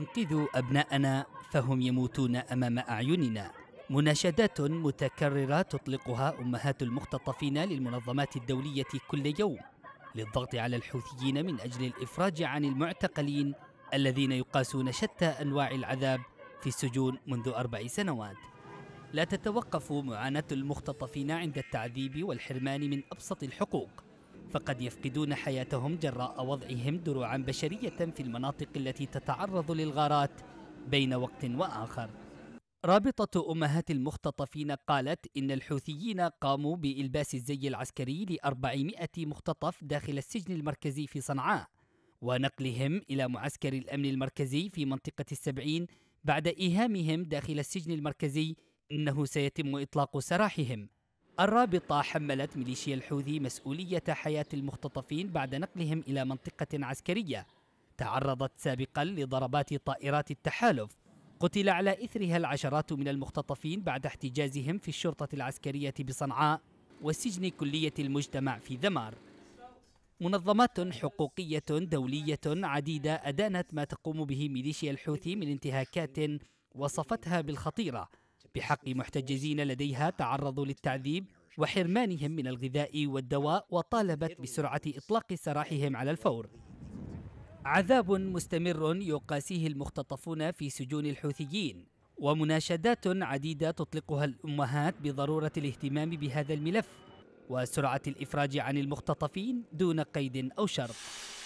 أنقذوا أبناءنا فهم يموتون أمام أعيننا مناشدات متكررة تطلقها أمهات المختطفين للمنظمات الدولية كل يوم للضغط على الحوثيين من أجل الإفراج عن المعتقلين الذين يقاسون شتى أنواع العذاب في السجون منذ أربع سنوات لا تتوقف معاناة المختطفين عند التعذيب والحرمان من أبسط الحقوق فقد يفقدون حياتهم جراء وضعهم دروعا بشرية في المناطق التي تتعرض للغارات بين وقت وآخر رابطة أمهات المختطفين قالت إن الحوثيين قاموا بإلباس الزي العسكري لأربعمائة مختطف داخل السجن المركزي في صنعاء ونقلهم إلى معسكر الأمن المركزي في منطقة السبعين بعد إيهامهم داخل السجن المركزي أنه سيتم إطلاق سراحهم الرابطة حملت ميليشيا الحوثي مسؤولية حياة المختطفين بعد نقلهم إلى منطقة عسكرية تعرضت سابقا لضربات طائرات التحالف قتل على إثرها العشرات من المختطفين بعد احتجازهم في الشرطة العسكرية بصنعاء وسجن كلية المجتمع في ذمار منظمات حقوقية دولية عديدة أدانت ما تقوم به ميليشيا الحوثي من انتهاكات وصفتها بالخطيرة بحق محتجزين لديها تعرضوا للتعذيب وحرمانهم من الغذاء والدواء وطالبت بسرعة إطلاق سراحهم على الفور عذاب مستمر يقاسيه المختطفون في سجون الحوثيين ومناشدات عديدة تطلقها الأمهات بضرورة الاهتمام بهذا الملف وسرعة الإفراج عن المختطفين دون قيد أو شرط